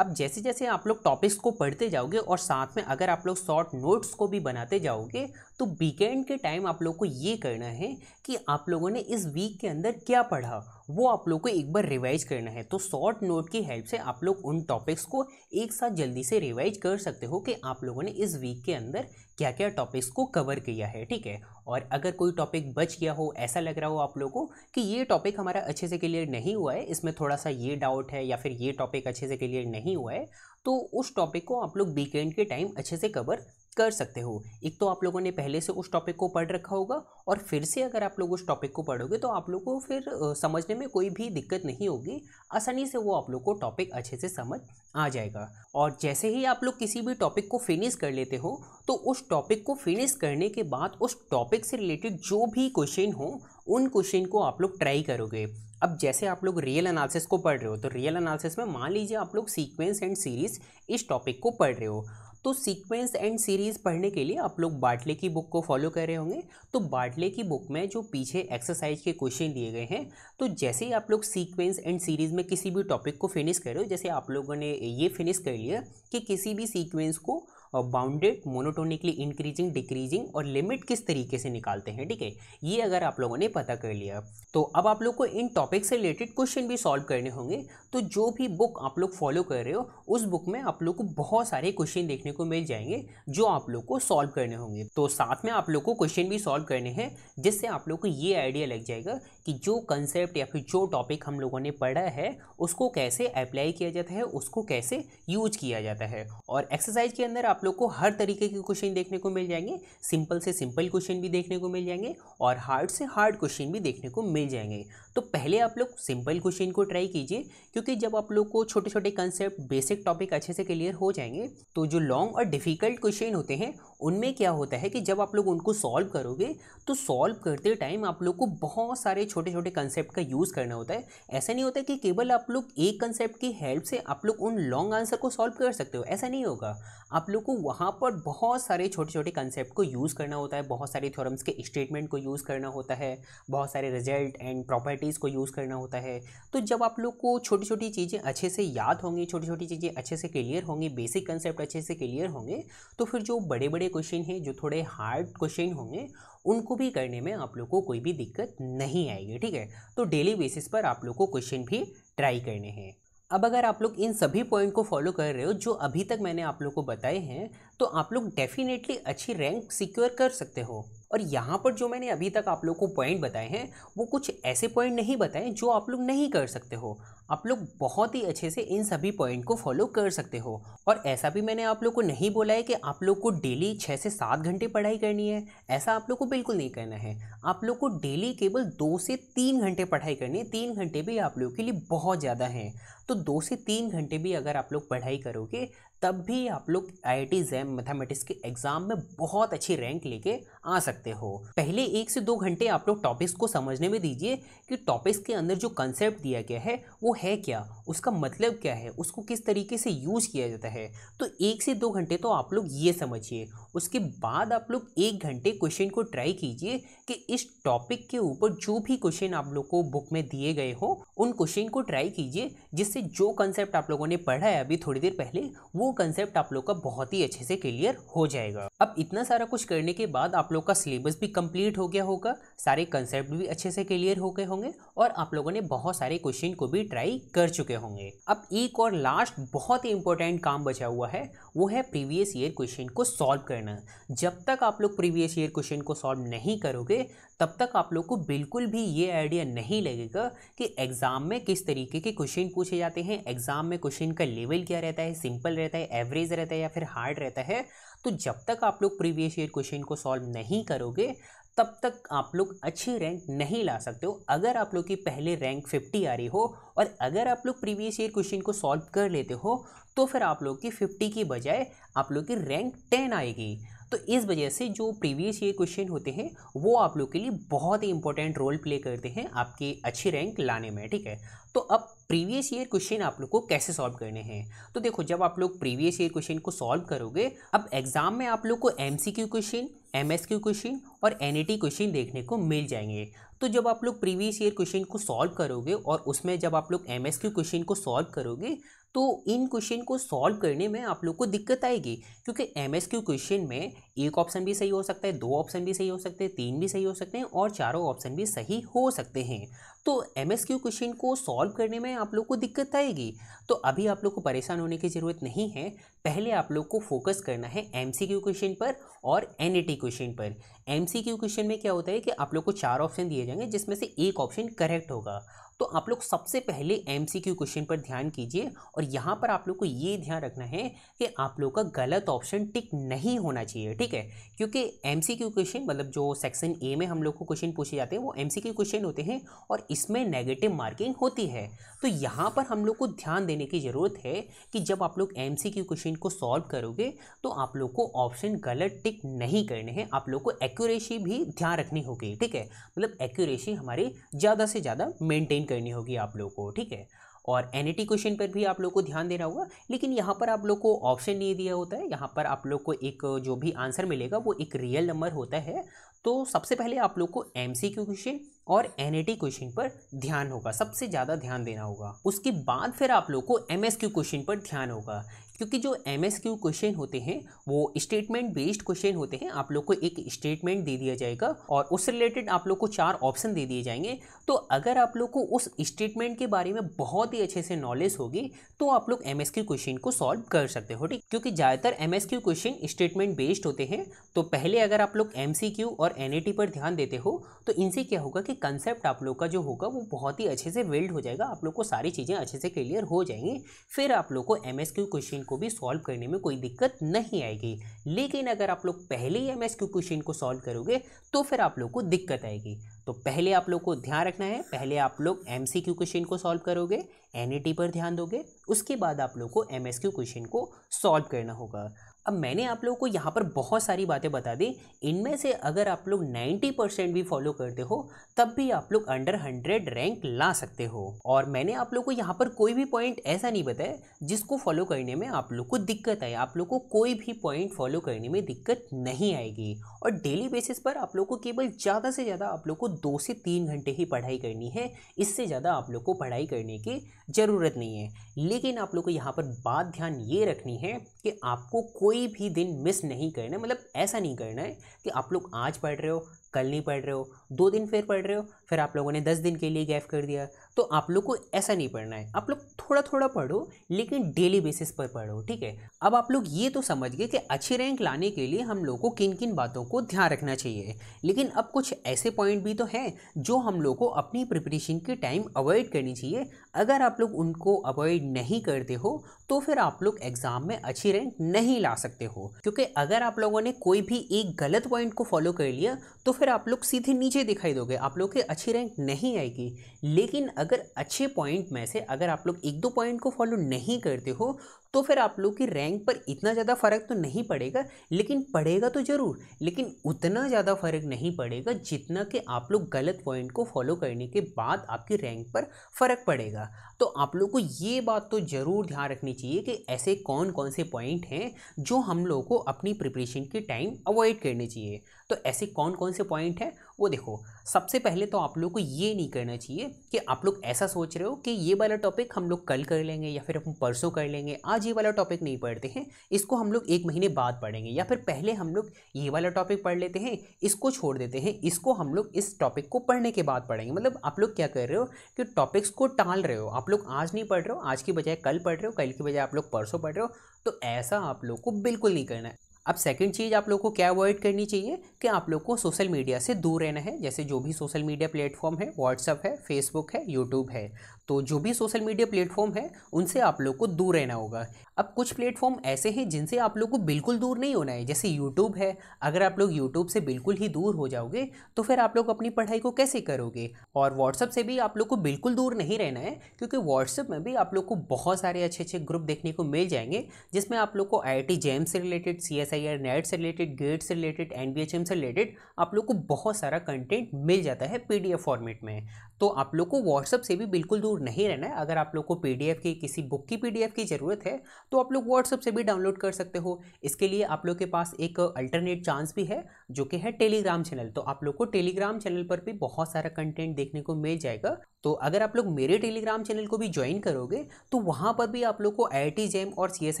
अब जैसे जैसे आप लोग टॉपिक्स को पढ़ते जाओगे और साथ में अगर आप लोग शॉर्ट नोट्स को भी बनाते जाओगे तो वीकेंड के टाइम आप लोग को ये करना है कि आप लोगों ने इस वीक के अंदर क्या पढ़ा वो आप लोग को एक बार रिवाइज करना है तो शॉर्ट नोट की हेल्प से आप लोग उन टॉपिक्स को एक साथ जल्दी से रिवाइज कर सकते हो कि आप लोगों ने इस वीक के अंदर क्या क्या टॉपिक्स को कवर किया है ठीक है और अगर कोई टॉपिक बच गया हो ऐसा लग रहा हो आप लोगों को कि ये टॉपिक हमारा अच्छे से क्लियर नहीं हुआ है इसमें थोड़ा सा ये डाउट है या फिर ये टॉपिक अच्छे से क्लियर नहीं हुआ है तो उस टॉपिक को आप लोग वीकेंड के टाइम अच्छे से कवर कर सकते हो एक तो आप लोगों ने पहले से उस टॉपिक को पढ़ रखा होगा और फिर से अगर आप लोग उस टॉपिक को पढ़ोगे तो आप लोग को फिर समझने में कोई भी दिक्कत नहीं होगी आसानी से वो आप लोग को टॉपिक अच्छे से समझ आ जाएगा और जैसे ही आप लोग किसी भी टॉपिक को फिनिश कर लेते हो तो उस टॉपिक को फिनिश करने के बाद उस टॉपिक से रिलेटेड जो भी क्वेश्चन हो उन क्वेश्चन को आप लोग ट्राई करोगे अब जैसे आप लोग रियल एनालिसिस को पढ़ रहे हो तो रियल एनालिसिस में मान लीजिए आप लोग सीक्वेंस एंड सीरीज इस टॉपिक को पढ़ रहे हो तो सीक्वेंस एंड सीरीज़ पढ़ने के लिए आप लोग बाटले की बुक को फॉलो कर रहे होंगे तो बाटले की बुक में जो पीछे एक्सरसाइज के क्वेश्चन दिए गए हैं तो जैसे ही आप लोग सीक्वेंस एंड सीरीज़ में किसी भी टॉपिक को फिनिश कर रहे हो जैसे आप लोगों ने ये फिनिश कर लिया कि किसी भी सीक्वेंस को बाउंडेड मोनोटोनिकली इंक्रीजिंग डिक्रीजिंग और लिमिट किस तरीके से निकालते हैं ठीक है ये अगर आप लोगों ने पता कर लिया तो अब आप लोग को इन टॉपिक से रिलेटेड क्वेश्चन भी सॉल्व करने होंगे तो जो भी बुक आप लोग फॉलो कर रहे हो उस बुक में आप लोग को बहुत सारे क्वेश्चन देखने को मिल जाएंगे जो आप लोग को सॉल्व करने होंगे तो साथ में आप लोग को क्वेश्चन भी सॉल्व करने हैं जिससे आप लोग को ये आइडिया लग जाएगा कि जो कंसेप्ट या फिर जो टॉपिक हम लोगों ने पढ़ा है उसको कैसे अप्लाई किया जाता है उसको कैसे यूज किया जाता है और एक्सरसाइज के अंदर आप लोग को हर तरीके के क्वेश्चन देखने को मिल जाएंगे सिंपल से सिंपल क्वेश्चन भी देखने को मिल जाएंगे और हार्ड से हार्ड क्वेश्चन भी देखने को मिल जाएंगे तो पहले आप लोग सिंपल क्वेश्चन को ट्राई कीजिए क्योंकि जब आप लोग को छोटे छोटे कंसेप्ट बेसिक टॉपिक अच्छे से क्लियर हो जाएंगे तो जो लॉन्ग और डिफिकल्ट क्वेश्चन होते हैं उनमें क्या होता है कि जब आप लोग उनको सॉल्व करोगे तो सॉल्व करते टाइम आप लोग को बहुत सारे छोटे छोटे कंसेप्ट का यूज़ करना होता है ऐसा नहीं होता कि केवल आप लोग एक कंसेप्ट की हेल्प से आप लोग उन लॉन्ग आंसर को सॉल्व कर सकते हो ऐसा नहीं होगा आप लोग को वहाँ पर बहुत सारे छोटे छोटे कंसेप्ट को यूज़ करना होता है बहुत सारे थ्योरम्स के स्टेटमेंट को यूज़ करना होता है बहुत सारे रिजल्ट एंड प्रॉपर्टीज़ को यूज़ करना होता है तो जब आप लोग को छोटी छोटी चीज़ें अच्छे से याद होंगी छोटी छोटी चीज़ें अच्छे से क्लियर होंगी बेसिक कंसेप्ट अच्छे से क्लियर होंगे तो फिर जो बड़े बड़े क्वेश्चन हैं जो थोड़े हार्ड क्वेश्चन होंगे उनको भी करने में आप लोग को कोई भी दिक्कत नहीं आएगी ठीक है तो डेली बेसिस पर आप लोग को क्वेश्चन भी ट्राई करने हैं अब अगर आप लोग इन सभी पॉइंट को फॉलो कर रहे हो जो अभी तक मैंने आप लोग को बताए हैं तो आप लोग डेफिनेटली अच्छी रैंक सिक्योर कर सकते हो और यहाँ पर जो मैंने अभी तक आप लोग को पॉइंट बताए हैं वो कुछ ऐसे पॉइंट नहीं बताए जो आप लोग नहीं कर सकते हो आप लोग बहुत ही अच्छे से इन सभी पॉइंट को फॉलो कर सकते हो और ऐसा भी मैंने आप लोग को नहीं बोला है कि आप लोग को डेली छः से सात घंटे पढ़ाई करनी है ऐसा आप लोग को बिल्कुल नहीं करना है आप लोग को डेली केवल दो से तीन घंटे पढ़ाई करनी है तीन घंटे भी आप लोग के लिए बहुत ज़्यादा हैं तो दो से तीन घंटे भी अगर आप लोग पढ़ाई करोगे तब भी आप लोग आई आई जैम मैथमेटिक्स के एग्ज़ाम में बहुत अच्छी रैंक लेके आ सकते हो पहले एक से दो घंटे आप लोग टॉपिक्स को समझने में दीजिए कि टॉपिक्स के अंदर जो कंसेप्ट दिया गया है वो है क्या उसका मतलब क्या है उसको किस तरीके से यूज किया जाता है तो एक से दो घंटे तो आप लोग ये समझिए उसके बाद आप लोग एक घंटे क्वेश्चन को ट्राई कीजिए कि इस टॉपिक के ऊपर जो भी क्वेश्चन आप लोग को बुक में दिए गए हो उन क्वेश्चन को ट्राई कीजिए जिससे जो कंसेप्ट आप लोगों ने पढ़ा है अभी थोड़ी देर पहले वो कंसेप्ट आप लोग का बहुत ही अच्छे से क्लियर हो जाएगा अब इतना सारा कुछ करने के बाद आप लोग का सिलेबस भी कंप्लीट हो गया होगा सारे कंसेप्ट भी अच्छे से क्लियर हो गए होंगे और आप लोगों ने बहुत सारे क्वेश्चन को भी ट्राई कर चुके होंगे अब एक और लास्ट बहुत ही इंपॉर्टेंट काम बचा हुआ है वो है प्रीवियस ईयर क्वेश्चन को सॉल्व करना जब तक आप लोग प्रीवियस ईयर क्वेश्चन को सॉल्व नहीं करोगे तब तक आप लोग को बिल्कुल भी ये आइडिया नहीं लगेगा कि एग्ज़ाम में किस तरीके के क्वेश्चन पूछे जाते हैं एग्ज़ाम में क्वेश्चन का लेवल क्या रहता है सिंपल रहता है है एवरेज रहता है या फिर हार्ड रहता है तो जब तक आप लोग प्रीवियस ईयर क्वेश्चन को सॉल्व नहीं करोगे तब तक आप लोग अच्छी रैंक नहीं ला सकते हो अगर आप लोग की पहले रैंक 50 आ रही हो और अगर आप लोग प्रीवियस ईयर क्वेश्चन को सॉल्व कर लेते हो तो फिर आप लोग की 50 की बजाय आप लोग की रैंक 10 आएगी तो इस वजह से जो प्रीवियस ये क्वेश्चन होते हैं वो आप लोग के लिए बहुत ही इंपॉर्टेंट रोल प्ले करते हैं आपके अच्छी रैंक लाने में ठीक है तो अब प्रीवियस ईयर क्वेश्चन आप लोग को कैसे सॉल्व करने हैं तो देखो जब आप लोग प्रीवियस ईयर क्वेश्चन को सॉल्व करोगे अब एग्जाम में आप लोग को एम क्वेश्चन एम क्वेश्चन और एन क्वेश्चन e देखने को मिल जाएंगे तो जब आप लोग प्रीवियस ईयर क्वेश्चन को सॉल्व करोगे और उसमें जब आप लोग एम क्वेश्चन को सॉल्व करोगे तो इन क्वेश्चन को सॉल्व करने में आप लोग को दिक्कत आएगी क्योंकि एम एस क्यू क्वेश्चन में एक ऑप्शन भी सही हो सकता है दो ऑप्शन भी सही हो सकते हैं तीन भी सही हो सकते हैं और चारों ऑप्शन भी सही हो सकते हैं तो एम एस क्यू क्वेश्चन को सॉल्व करने में आप लोग को दिक्कत आएगी तो अभी आप लोग को परेशान होने की ज़रूरत नहीं है पहले आप लोग को फोकस करना है एम सी क्यू क्वेश्चन पर और एन ई टी क्वेश्चन पर एम सी क्यू क्वेश्चन में क्या होता है कि आप लोग को चार ऑप्शन दिए जाएंगे जिसमें से एक ऑप्शन करेक्ट होगा तो आप लोग सबसे पहले क्यू क्वेश्चन पर ध्यान कीजिए और यहाँ पर आप लोग को ये ध्यान रखना है कि आप लोग का गलत ऑप्शन टिक नहीं होना चाहिए ठीक है क्योंकि क्यू क्वेश्चन मतलब जो सेक्शन ए में हम लोग को क्वेश्चन पूछे जाते हैं वो एमसीक्यू क्वेश्चन होते हैं और इसमें नेगेटिव मार्किंग होती है तो यहाँ पर हम लोग को ध्यान देने की ज़रूरत है कि जब आप लोग एम क्वेश्चन को सॉल्व करोगे तो आप लोग को ऑप्शन गलत टिक नहीं करने हैं आप लोग को एक्यूरेसी भी ध्यान रखनी होगी ठीक है मतलब एक्यूरेसी हमारी ज़्यादा से ज़्यादा मेंटेन करनी होगी आप लोगों को ठीक है और एन क्वेश्चन पर भी आप लोग को ध्यान देना होगा लेकिन यहाँ पर आप लोग को ऑप्शन नहीं दिया होता है यहाँ पर आप लोग को एक जो भी आंसर मिलेगा वो एक रियल नंबर होता है तो सबसे पहले आप लोग को एम क्वेश्चन और एन क्वेश्चन पर ध्यान होगा सबसे ज़्यादा ध्यान देना होगा उसके बाद फिर आप लोग को एम क्वेश्चन पर ध्यान होगा क्योंकि जो एम एस क्यू क्वेश्चन होते हैं वो स्टेटमेंट बेस्ड क्वेश्चन होते हैं आप लोग को एक स्टेटमेंट दे दिया जाएगा और उस रिलेटेड आप लोग को चार ऑप्शन दे दिए जाएंगे तो अगर आप लोग को उस स्टेटमेंट के बारे में बहुत ही अच्छे से नॉलेज होगी तो आप लोग एम एस क्यू क्वेश्चन को सॉल्व कर सकते हो ठीक क्योंकि ज़्यादातर M S Q question statement based होते हैं तो पहले अगर आप लोग एम सी क्यू और एन ए टी पर ध्यान देते हो तो इनसे क्या होगा कि कंसेप्ट आप लोग का जो होगा वो बहुत ही अच्छे से बिल्ड हो जाएगा आप लोग को सारी चीज़ें अच्छे से क्लियर हो जाएंगी फिर आप लोग को एम एस क्यू क्वेश्चन आपको भी सॉल्व करने में कोई दिक्कत नहीं आएगी लेकिन अगर आप लोग पहले ही एम एस क्यू क्वेश्चन को सॉल्व करोगे तो फिर आप लोग को दिक्कत आएगी तो पहले आप लोग को ध्यान रखना है पहले आप लोग एम सी क्यू क्वेश्चन को सॉल्व करोगे एन ई टी पर ध्यान दोगे उसके बाद आप लोग को एम एस क्यू क्वेश्चन को सॉल्व करना होगा अब मैंने आप लोगों को यहाँ पर बहुत सारी बातें बता दी इनमें से अगर आप लोग 90 परसेंट भी फॉलो करते हो तब भी आप लोग अंडर 100 रैंक ला सकते हो और मैंने आप लोग को यहाँ पर कोई भी पॉइंट ऐसा नहीं बताया जिसको फॉलो करने में आप लोग को दिक्कत आए आप लोग को कोई भी पॉइंट फॉलो करने में दिक्कत नहीं आएगी और डेली बेसिस पर आप लोग को केवल ज़्यादा से ज़्यादा आप लोग को दो से तीन घंटे ही पढ़ाई करनी है इससे ज़्यादा आप लोग को पढ़ाई करने की ज़रूरत नहीं है लेकिन आप लोग को यहाँ पर बात ध्यान ये रखनी है कि आपको कोई कोई भी दिन मिस नहीं करना है मतलब ऐसा नहीं करना है कि आप लोग आज पढ़ रहे हो कल नहीं पढ़ रहे हो दो दिन फिर पढ़ रहे हो फिर आप लोगों ने दस दिन के लिए गैप कर दिया तो आप लोग को ऐसा नहीं पढ़ना है आप लोग थोड़ा थोड़ा पढ़ो लेकिन डेली बेसिस पर पढ़ो ठीक है अब आप लोग ये तो समझ गए कि अच्छी रैंक लाने के लिए हम लोग को किन किन बातों को ध्यान रखना चाहिए लेकिन अब कुछ ऐसे पॉइंट भी तो हैं जो हम लोग को अपनी प्रिपरेशन के टाइम अवॉइड करनी चाहिए अगर आप लोग उनको अवॉइड नहीं करते हो तो फिर आप लोग एग्ज़ाम में अच्छी रैंक नहीं ला सकते हो क्योंकि अगर आप लोगों ने कोई भी एक गलत पॉइंट को फॉलो कर लिया तो फिर आप लोग सीधे नीचे दिखाई दोगे आप लोग के अच्छी रैंक नहीं आएगी लेकिन अगर अच्छे पॉइंट में से अगर आप लोग एक दो पॉइंट को फॉलो नहीं करते हो तो फिर आप लोग की रैंक पर इतना ज़्यादा फ़र्क तो नहीं पड़ेगा लेकिन पड़ेगा तो ज़रूर लेकिन उतना ज़्यादा फ़र्क नहीं पड़ेगा जितना कि आप लोग गलत पॉइंट को फॉलो करने के बाद आपकी रैंक पर फ़र्क पड़ेगा तो आप लोग को ये बात तो ज़रूर ध्यान रखनी चाहिए कि ऐसे कौन कौन से पॉइंट हैं जो हम लोग को अपनी प्रिपरेशन के टाइम अवॉइड करने चाहिए तो ऐसे कौन कौन से पॉइंट हैं वो देखो सबसे पहले तो आप लोग को ये नहीं करना चाहिए कि आप लोग ऐसा सोच रहे हो कि ये वाला टॉपिक हम लोग कल कर लेंगे या फिर हम परसों कर लेंगे आज ये वाला टॉपिक नहीं पढ़ते हैं इसको हम लोग एक महीने बाद पढ़ेंगे या फिर पहले हम लोग ये वाला टॉपिक पढ़ लेते हैं इसको छोड़ देते हैं इसको हम लोग इस टॉपिक को पढ़ने के बाद पढ़ेंगे मतलब आप लोग क्या कर रहे हो कि टॉपिक्स को टाल रहे हो आप लोग आज नहीं पढ़ रहे हो आज की बजाय कल पढ़ रहे हो कल की बजाय आप लोग परसों पढ़ रहे हो तो ऐसा आप लोग को बिल्कुल नहीं करना है अब सेकंड चीज़ आप लोग को क्या अवॉइड करनी चाहिए कि आप लोग को सोशल मीडिया से दूर रहना है जैसे जो भी सोशल मीडिया प्लेटफॉर्म है व्हाट्सअप है फेसबुक है यूट्यूब है तो जो भी सोशल मीडिया प्लेटफॉर्म है उनसे आप लोग को दूर रहना होगा अब कुछ प्लेटफॉर्म ऐसे हैं जिनसे आप लोग को बिल्कुल दूर नहीं होना है जैसे यूट्यूब है अगर आप लोग यूट्यूब से बिल्कुल ही दूर हो जाओगे तो फिर आप लोग अपनी पढ़ाई को कैसे करोगे और व्हाट्सअप से भी आप लोग को बिल्कुल दूर नहीं रहना है क्योंकि व्हाट्सअप में भी आप लोग को बहुत सारे अच्छे अच्छे ग्रुप देखने को मिल जाएंगे जिसमें आप लोग को आई जैम से related C S I R NET से रिलेटेड गेट से related N B H M से रिलेटेड आप लोग को बहुत सारा कंटेंट मिल जाता है पी डी एफ फॉर्मेट में तो आप लोग को व्हाट्सअप से भी बिल्कुल दूर दूर नहीं रहना है अगर आप लोग को पीडीएफ की किसी बुक की पीडीएफ की ज़रूरत है तो आप लोग व्हाट्सअप से भी डाउनलोड कर सकते हो इसके लिए आप लोग के पास एक अल्टरनेट चांस भी है जो कि है टेलीग्राम चैनल तो आप लोग को टेलीग्राम चैनल पर भी बहुत सारा कंटेंट देखने को मिल जाएगा तो अगर आप लोग मेरे टेलीग्राम चैनल को भी ज्वाइन करोगे तो वहाँ पर भी आप लोग को आई टी जेम और C S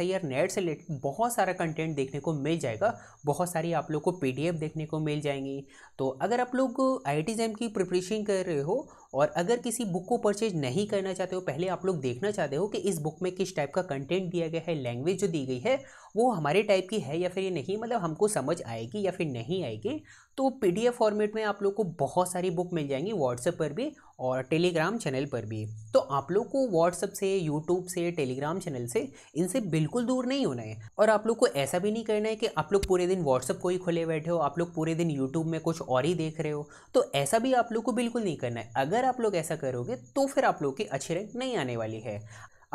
I R NET से रिलेटेड बहुत सारा कंटेंट देखने को मिल जाएगा बहुत सारी आप लोग को पी डी एफ देखने को मिल जाएंगी तो अगर आप लोग आई टी जेम की प्रिपरेशन कर रहे हो और अगर किसी बुक को परचेज नहीं करना चाहते हो पहले आप लोग देखना चाहते हो कि इस बुक में किस टाइप का कंटेंट दिया गया है लैंग्वेज जो दी गई है वो हमारे टाइप की है या फिर ये नहीं मतलब हमको समझ आएगी या फिर नहीं नहीं आएगी तो पीडीएफ फॉर्मेट में आप लोग को बहुत सारी बुक मिल जाएंगी व्हाट्सएप पर भी और टेलीग्राम चैनल पर भी तो आप लोग को व्हाट्सएप से यूट्यूब से टेलीग्राम चैनल से इनसे बिल्कुल दूर नहीं होना है और आप लोग को ऐसा भी नहीं करना है कि आप लोग पूरे दिन व्हाट्सएप को ही खुले बैठे हो आप लोग पूरे दिन यूट्यूब में कुछ और ही देख रहे हो तो ऐसा भी आप लोग को बिल्कुल नहीं करना है अगर आप लोग ऐसा करोगे तो फिर आप लोग की अच्छी रैंक नहीं आने वाली है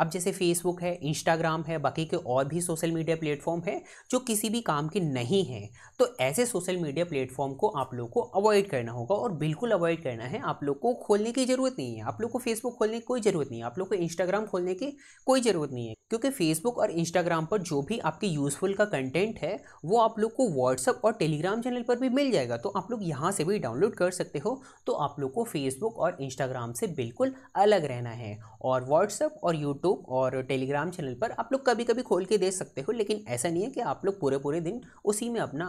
अब जैसे फेसबुक है इंस्टाग्राम है बाकी के और भी सोशल मीडिया प्लेटफॉर्म है जो किसी भी काम के नहीं हैं तो ऐसे सोशल मीडिया प्लेटफॉर्म को आप लोग को अवॉइड करना होगा और बिल्कुल अवॉइड करना है आप लोग को खोलने की ज़रूरत नहीं है आप लोग को फेसबुक खोलने की कोई ज़रूरत नहीं है आप लोग को इंस्टाग्राम खोलने की कोई ज़रूरत नहीं है क्योंकि फेसबुक और इंस्टाग्राम पर जो भी आपके यूज़फुल का कंटेंट है वो आप लोग को व्हाट्सअप और टेलीग्राम चैनल पर भी मिल जाएगा तो आप लोग यहाँ से भी डाउनलोड कर सकते हो तो आप लोग को फेसबुक और इंस्टाग्राम से बिल्कुल अलग रहना है और व्हाट्सअप और यूट्यूब यूट्यूब और टेलीग्राम चैनल पर आप लोग कभी कभी खोल के देख सकते हो लेकिन ऐसा नहीं है कि आप लोग पूरे पूरे दिन उसी में अपना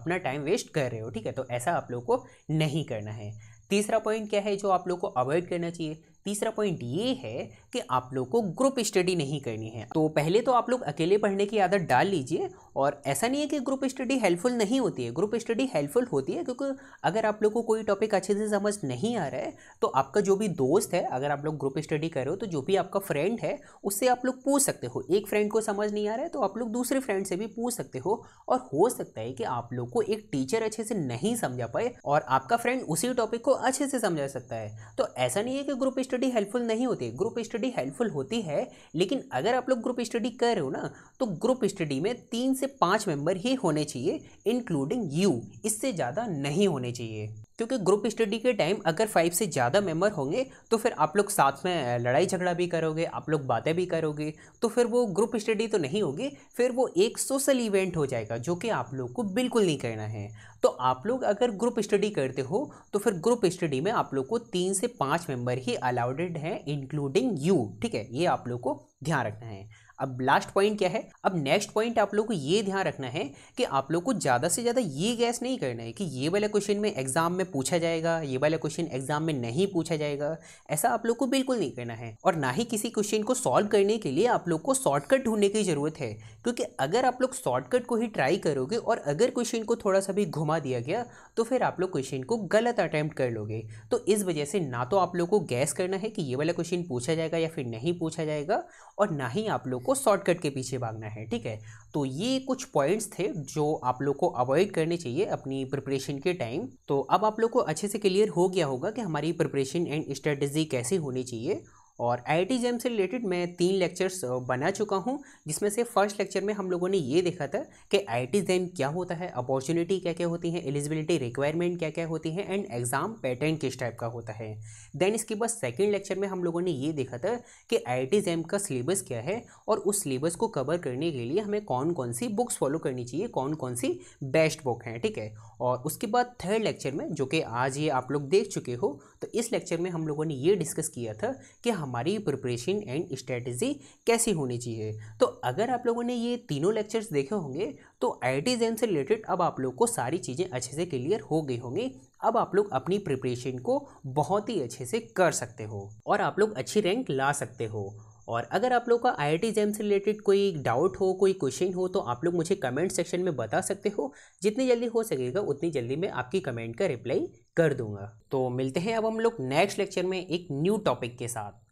अपना टाइम वेस्ट कर रहे हो ठीक है तो ऐसा आप लोग को नहीं करना है तीसरा पॉइंट क्या है जो आप लोग को अवॉइड करना चाहिए तीसरा पॉइंट ये है कि आप लोग को ग्रुप स्टडी नहीं करनी है तो पहले तो आप लोग अकेले पढ़ने की आदत डाल लीजिए और ऐसा नहीं है कि ग्रुप स्टडी हेल्पफुल नहीं होती है ग्रुप स्टडी हेल्पफुल होती है क्योंकि अगर आप लोग को कोई टॉपिक अच्छे से समझ नहीं आ रहा है तो आपका जो भी दोस्त है अगर आप लोग ग्रुप स्टडी करो तो जो भी आपका फ्रेंड है उससे आप लोग पूछ सकते हो एक फ्रेंड को समझ नहीं आ रहा है तो आप लोग दूसरे फ्रेंड से भी पूछ सकते हो और हो सकता है कि आप लोग को एक टीचर अच्छे से नहीं समझा पाए और आपका फ्रेंड उसी टॉपिक को अच्छे से समझा सकता है तो ऐसा नहीं है कि ग्रुप स्टडी हेल्पफुल नहीं होती ग्रुप स्टडी हेल्पफुल होती है लेकिन अगर आप लोग ग्रुप स्टडी कर रहे हो ना तो ग्रुप स्टडी में तीन से पाँच मेंबर ही होने चाहिए इंक्लूडिंग यू इससे ज़्यादा नहीं होने चाहिए क्योंकि ग्रुप स्टडी के टाइम अगर फाइव से ज़्यादा मेंबर होंगे तो फिर आप लोग साथ में लड़ाई झगड़ा भी करोगे आप लोग बातें भी करोगे तो फिर वो ग्रुप स्टडी तो नहीं होगी फिर वो एक सोशल इवेंट हो जाएगा जो कि आप लोग को बिल्कुल नहीं करना है तो आप लोग अगर ग्रुप स्टडी करते हो तो फिर ग्रुप स्टडी में आप लोग को तीन से पाँच मेम्बर ही अलाउडेड हैं इंक्लूडिंग यू ठीक है ये आप लोग को ध्यान रखना है अब लास्ट पॉइंट क्या है अब नेक्स्ट पॉइंट आप लोग को ये ध्यान रखना है कि आप लोग को ज़्यादा से ज़्यादा ये गैस नहीं करना है कि ये वाला क्वेश्चन में एग्जाम में पूछा जाएगा ये वाला क्वेश्चन एग्जाम में नहीं पूछा जाएगा ऐसा आप लोग को बिल्कुल नहीं करना है और ना ही किसी क्वेश्चन को सॉल्व करने के लिए आप लोग को शॉर्टकट ढूंढने की ज़रूरत है क्योंकि अगर आप लोग शॉर्टकट को ही ट्राई करोगे और अगर क्वेश्चन को थोड़ा सा भी घुमा दिया गया तो फिर आप लोग क्वेश्चन को गलत अटैम्प्ट कर लोगे तो इस वजह से ना तो आप लोग को गैस करना है कि ये वाला क्वेश्चन पूछा जाएगा या फिर नहीं पूछा जाएगा और ना ही आप लोग को शॉर्टकट के पीछे भागना है ठीक है तो ये कुछ पॉइंट्स थे जो आप लोग को अवॉइड करने चाहिए अपनी प्रिपरेशन के टाइम तो अब आप लोग को अच्छे से क्लियर हो गया होगा कि हमारी प्रिपरेशन एंड स्ट्रेटजी कैसे होनी चाहिए और आई जैम से रिलेटेड मैं तीन लेक्चर्स बना चुका हूँ जिसमें से फर्स्ट लेक्चर में हम लोगों ने ये देखा था कि आई जैम क्या होता है अपॉर्चुनिटी क्या क्या होती है एलिजिबिलिटी रिक्वायरमेंट क्या क्या होती है एंड एग्ज़ाम पैटर्न किस टाइप का होता है देन इसके बाद सेकेंड लेक्चर में हम लोगों ने ये देखा था कि आई जैम का सिलेबस क्या है और उस सिलेबस को कवर करने के लिए हमें कौन कौन सी बुक्स फॉलो करनी चाहिए कौन कौन सी बेस्ट बुक हैं ठीक है और उसके बाद थर्ड लेक्चर में जो कि आज ये आप लोग देख चुके हो तो इस लेक्चर में हम लोगों ने ये डिस्कस किया था कि हमारी प्रिपरेशन एंड स्ट्रेटजी कैसी होनी चाहिए तो अगर आप लोगों ने ये तीनों लेक्चर्स देखे होंगे तो आई टी से रिलेटेड अब आप लोग को सारी चीज़ें अच्छे से क्लियर हो गई होंगी अब आप लोग अपनी प्रिपरेशन को बहुत ही अच्छे से कर सकते हो और आप लोग अच्छी रैंक ला सकते हो और अगर आप लोग का आई आई जेम से रिलेटेड कोई डाउट हो कोई क्वेश्चन हो तो आप लोग मुझे कमेंट सेक्शन में बता सकते हो जितनी जल्दी हो सकेगा उतनी जल्दी मैं आपकी कमेंट का रिप्लाई कर दूंगा तो मिलते हैं अब हम लोग नेक्स्ट लेक्चर में एक न्यू टॉपिक के साथ